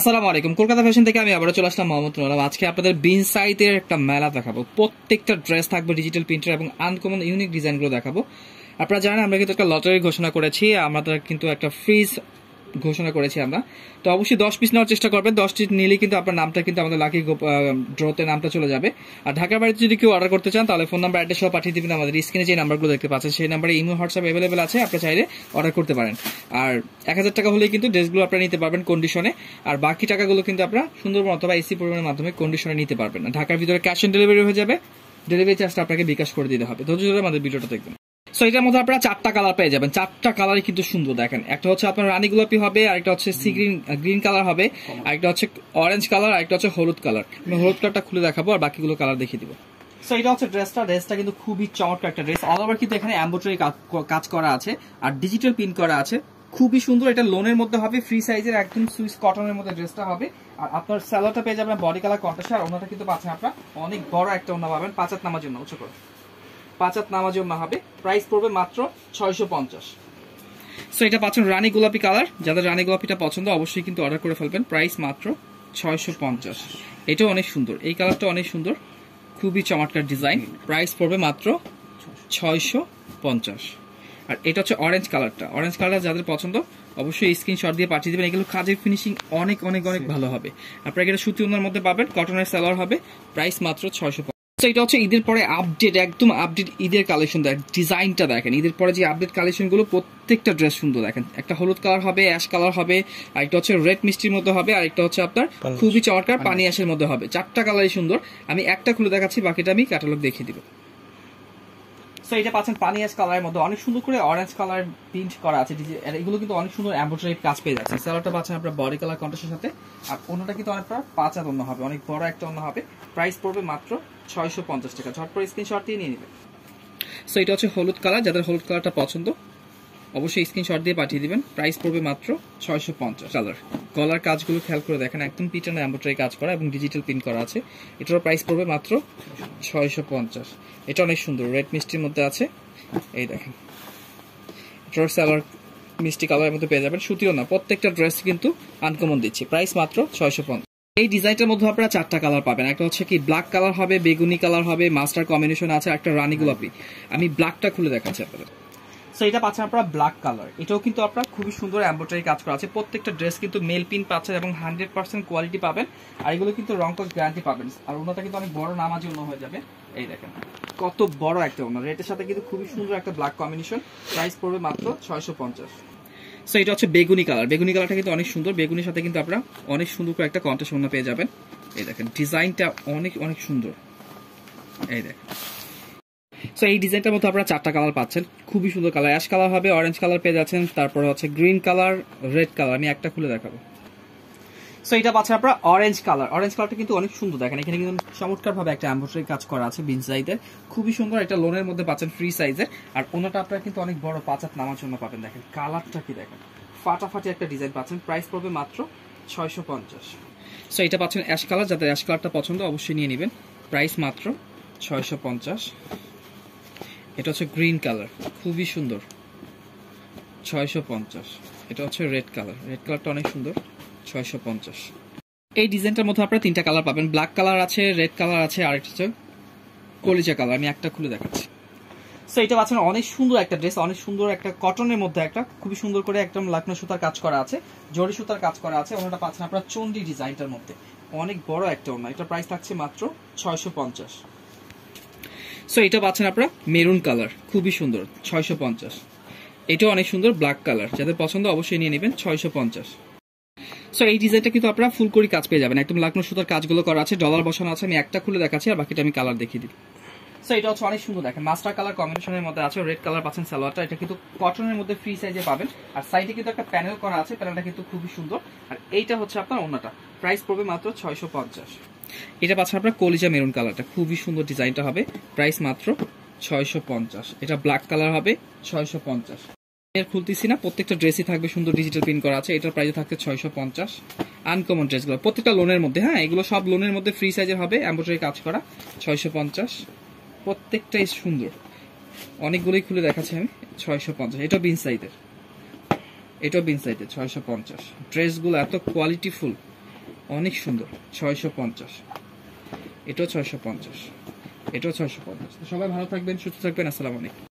আসসালামু আলাইকুম কলকাতা ফ্যাশন থেকে আমি আবারও চলে আসলাম মোহাম্মদ আলম আজকে আপনাদের বিন সাইতের একটা মেলা দেখাবো প্রত্যেকটা ড্রেস থাকবে ডিজিটাল প্রিন্টার এবং আনকমন ইউনিক ডিজাইনগুলো দেখাবো আপনারা জানেন আমরা কিন্তু একটা লটারি ঘোষণা করেছি আমাদের কিন্তু একটা ফ্রিজ ঘোষণা করেছি আমরা তো অবশ্যই দশ পিস নেওয়ার চেষ্টা করবেন দশ পিস নিলে কিন্তু আপনার নামটা কিন্তু আমাদের লাকি ড্রতে নামটা চলে যাবে আর ঢাকার বাড়িতে যদি কেউ অর্ডার করতে চান তাহলে ফোন নাম্বার অ্যাড্রেস সব পাঠিয়ে দেবেন আমাদের স্ক্রিনে যে নাম্বারগুলো দেখতে পাচ্ছেন সেই নাম্বারে ইমো হোয়াটসঅ্যাপ অ্যাভেলেবেল আছে আপনি চাইলে অর্ডার করতে পারেন আর এক হাজার টাকা হলে কিন্তু ড্রেসগুলো আপনারা নিতে পারবেন কন্ডিশনে আর বাকি টাকাগুলো কিন্তু আপনারা সুন্দরবন অথবা এসি পরিমাণের মাধ্যমে কন্ডিশনে নিতে পারবেন ঢাকার ভিতরে ক্যাশ অন ডেলিভারি হয়ে যাবে ডেলিভারি চার্জটা আপনাকে বিকাশ করে দিতে হবে ধৈর্য ধরে আমাদের ভিডিওটা দেখবেন সো এটার মধ্যে আপনারা চারটা কালার পেয়ে যাবেন চারটা কালারই কিন্তু সুন্দর দেখেন একটা হচ্ছে আপনার রানী গোলাপি হবে আরেকটা হচ্ছে সি গ্রিন গ্রিন কালার হবে আরেকটা হচ্ছে অরেঞ্জ কালার আরেকটা হচ্ছে হলুদ কালার আমি হলুদ কালারটা খুলে দেখাবো আর বাকিগুলো কালার দেখিয়ে দিব সো এটা হচ্ছে ড্রেসটা ড্রেসটা কিন্তু খুবই চমৎকার একটা ড্রেস অল ওভার কিন্তু এখানে অ্যাম্বোটারি কাজ করা আছে আর ডিজিটাল পিন করা আছে খুবই সুন্দর এটা লোনের মধ্যে হবে ফ্রি সাইজের একদম সুইস কটনের মধ্যে ড্রেসটা হবে আর আপনার স্যালোটা পেয়ে যাবেন বডি কালার কন্টাসে আর ওনাটা কিন্তু পাচ্ছেন আপনার অনেক বড় একটা ওনা পাবেন পাঁচাত নামার জন্য উচ্চ করে পাঁচাত নামাজেও ওমরা হবে প্রাইস পড়বে মাত্র ছয়শো পঞ্চাশ সো এটা পাচ্ছেন রানী গোলাপি কালার যাদের রানী গোলাপিটা পছন্দ অবশ্যই কিন্তু অর্ডার করে ফেলবেন প্রাইস মাত্র ছয়শো পঞ্চাশ এটাও অনেক সুন্দর এই কালারটা অনেক সুন্দর খুবই চমৎকার ডিজাইন প্রাইস পড়বে মাত্র ছয়শো পঞ্চাশ আর এটা হচ্ছে অরেঞ্জ কালারটা অরেঞ্জ কালারটা যাদের পছন্দ অবশ্যই স্ক্রিনশট দিয়ে পাঠিয়ে দেবেন এগুলো কাজের ফিনিশিং অনেক অনেক অনেক ভালো হবে আপনারা এটা সুতি উনার মধ্যে পাবেন কটনের সেলার হবে প্রাইস মাত্র ছয়শো তো এটা হচ্ছে ঈদের পরে আপডেট একদম আপডেট ঈদের কালেকশন দেখ ডিজাইনটা দেখেন ঈদের পরে যে আপডেট কালেকশনগুলো প্রত্যেকটা ড্রেস সুন্দর দেখেন একটা হলুদ কালার হবে অ্যাশ কালার হবে আরেকটা হচ্ছে রেড মিষ্টির মধ্যে হবে আরেকটা হচ্ছে আপনার খুবই চমৎকার পানি অ্যাশের মধ্যে হবে চারটা কালারই সুন্দর আমি একটা খুলে দেখাচ্ছি বাকিটা আমি ক্যাটালগ দেখিয়ে দিব সো এটা পাচ্ছেন পানি কালারের মধ্যে অনেক সুন্দর করে অরেঞ্জ কালার প্রিন্ট করা আছে এগুলো কিন্তু অনেক সুন্দর এম্ব্রয়ডারি কাজ পেয়ে যাচ্ছে স্যালোটা পাচ্ছেন আপনার বডি কালার কন্ট্রাস্টের সাথে আর অন্যটা কিন্তু অনেকটা পাঁচ আর অন্য হবে অনেক বড় একটা অন্য হবে প্রাইস পড়বে মাত্র ছয়শো পঞ্চাশ টাকা ঝটপট স্ক্রিনশট দিয়ে নিয়ে নেবেন সো এটা হচ্ছে হলুদ কালার যাদের হলুদ কালারটা পছন্দ অবশ্যই স্ক্রিনশট দিয়ে পাঠিয়ে দিবেন প্রাইস পড়বে মাত্র ছয়শো পঞ্চাশ কালার গলার কাজগুলো খেয়াল করে দেখেন একদম পিটানো অ্যাম্বোটারি কাজ করা এবং ডিজিটাল প্রিন্ট করা আছে এটারও প্রাইস পড়বে মাত্র ছয়শো পঞ্চাশ এটা অনেক সুন্দর রেড মিষ্টির মধ্যে আছে এই দেখেন এটার স্যালার মিষ্টি কালারের মধ্যে পেয়ে যাবেন সুতিও না প্রত্যেকটা ড্রেস কিন্তু আনকমন দিচ্ছি প্রাইস মাত্র ছয়শো পঞ্চাশ এই ডিজাইনটার মধ্যে আপনারা চারটা কালার পাবেন একটা হচ্ছে কি ব্ল্যাক কালার হবে বেগুনি কালার হবে মাস্টার কম্বিনেশন আছে একটা রানি গোলাপি আমি ব্ল্যাকটা খুলে দেখাচ্ছি আপনাদের সো এটা পাচ্ছেন আপনারা ব্ল্যাক কালার এটাও কিন্তু আপনারা খুবই সুন্দর অ্যাম্বোটারি কাজ করা আছে প্রত্যেকটা ড্রেস কিন্তু মেল পিন পাচ্ছেন এবং হান্ড্রেড পার্সেন্ট কোয়ালিটি পাবেন আর এগুলো কিন্তু রংকস গ্যারান্টি পাবেন আর ওনাটা কিন্তু অনেক বড় নামাজি ওনা হয়ে যাবে এই দেখেন কত বড় একটা ওনা রেটের সাথে কিন্তু খুবই সুন্দর একটা ব্ল্যাক কম্বিনেশন প্রাইস পড়বে মাত্র ছয়শো পঞ্চাশ সো এটা হচ্ছে বেগুনি কালার বেগুনি কালারটা কিন্তু অনেক সুন্দর বেগুনির সাথে কিন্তু আপনারা অনেক সুন্দর করে একটা কন্ট্রাস্ট পেয়ে যাবেন এই দেখেন ডিজাইনটা অনেক অনেক সুন্দর এই দেখেন সো এই ডিজাইনটার মধ্যে আপনারা চারটা কালার পাচ্ছেন খুবই সুন্দর কালার অ্যাশ কালার হবে অরেঞ্জ কালার পেয়ে যাচ্ছেন তারপরে হচ্ছে গ্রিন কালার রেড কালার আমি একটা খুলে দেখাবো সো এটা পাচ্ছেন আপনারা অরেঞ্জ কালার অরেঞ্জ কালারটা কিন্তু অনেক সুন্দর দেখেন এখানে কিন্তু চমৎকারভাবে একটা অ্যাম্বোসারি কাজ করা আছে বিন সাইজের খুবই সুন্দর একটা লোনের মধ্যে পাচ্ছেন ফ্রি সাইজের আর ওনাটা আপনারা কিন্তু অনেক বড় পাঁচাত নামার জন্য পাবেন দেখেন কালারটা কি দেখেন ফাটাফাটি একটা ডিজাইন পাচ্ছেন প্রাইস পড়বে মাত্র ছয়শো পঞ্চাশ সো এটা পাচ্ছেন অ্যাশ কালার যাদের অ্যাশ কালারটা পছন্দ অবশ্যই নিয়ে নেবেন প্রাইস মাত্র ছয়শো পঞ্চাশ এটা হচ্ছে গ্রিন কালার খুবই সুন্দর ছয়শো পঞ্চাশ এটা হচ্ছে রেড কালার রেড কালারটা অনেক সুন্দর ছয়শো পঞ্চাশ এই ডিজাইনটার মধ্যে আপনারা তিনটা কালার পাবেন ব্ল্যাক কালার আছে রেড কালার আছে আর একটা হচ্ছে কলিজা কালার আমি একটা খুলে দেখাচ্ছি সো এটা পাচ্ছেন অনেক সুন্দর একটা ড্রেস অনেক সুন্দর একটা কটনের মধ্যে একটা খুবই সুন্দর করে একদম লাকনো সুতার কাজ করা আছে জরি সুতার কাজ করা আছে ওনাটা পাচ্ছেন আপনারা চন্ডি ডিজাইনটার মধ্যে অনেক বড় একটা ওনা এটা প্রাইস থাকছে মাত্র ছয়শো পঞ্চাশ সো এটা পাচ্ছেন আপনারা মেরুন কালার খুবই সুন্দর ছয়শো পঞ্চাশ এটাও অনেক সুন্দর ব্ল্যাক কালার যাদের পছন্দ অবশ্যই নিয়ে নেবেন ছয়শো পঞ্চাশ সো এই ডিজাইনটা কিন্তু আপনারা ফুল করে কাজ পেয়ে যাবেন একদম লাকনো সুতার কাজগুলো করা আছে ডলার বসানো আছে আমি একটা খুলে দেখাচ্ছি আর বাকিটা আমি কালার দেখিয়ে দিই সো এটা হচ্ছে অনেক সুন্দর দেখেন মাস্টার কালার কম্বিনেশনের মধ্যে আছে রেড কালার পাচ্ছেন সালোয়ারটা এটা কিন্তু কটনের মধ্যে ফ্রি সাইজে পাবেন আর সাইডে কিন্তু একটা প্যানেল করা আছে প্যানেলটা কিন্তু খুবই সুন্দর আর এইটা হচ্ছে আপনার অন্যটা প্রাইস পড়বে মাত্র ছয়শো পঞ্চাশ এটা পাচ্ছেন আপনার কলিজা মেরুন কালারটা খুবই সুন্দর ডিজাইনটা হবে প্রাইস মাত্র ছয়শো পঞ্চাশ এটা ব্ল্যাক কালার হবে ছয়শো পঞ্চাশ খুলতেছি না প্রত্যেকটা ড্রেসই থাকবে সুন্দর ডিজিটাল প্রিন্ট করা আছে এটার প্রাইস থাকছে ছয়শো পঞ্চাশ আনকমন ড্রেসগুলো প্রত্যেকটা লোনের মধ্যে হ্যাঁ এগুলো সব লোনের মধ্যে ফ্রি সাইজের হবে অ্যাম্বোটারি কাজ করা ছয়শো পঞ্চাশ প্রত্যেকটাই সুন্দর অনেকগুলোই খুলে দেখাচ্ছি আমি ছয়শো পঞ্চাশ এটা বিন সাইজের এটাও বিন সাইজের ছয়শো পঞ্চাশ ড্রেসগুলো এত কোয়ালিটিফুল অনেক সুন্দর ছয়শো পঞ্চাশ এটাও ছয়শো পঞ্চাশ এটাও ছয়শো পঞ্চাশ সবাই ভালো থাকবেন সুস্থ থাকবেন আসসালামু আলাইকুম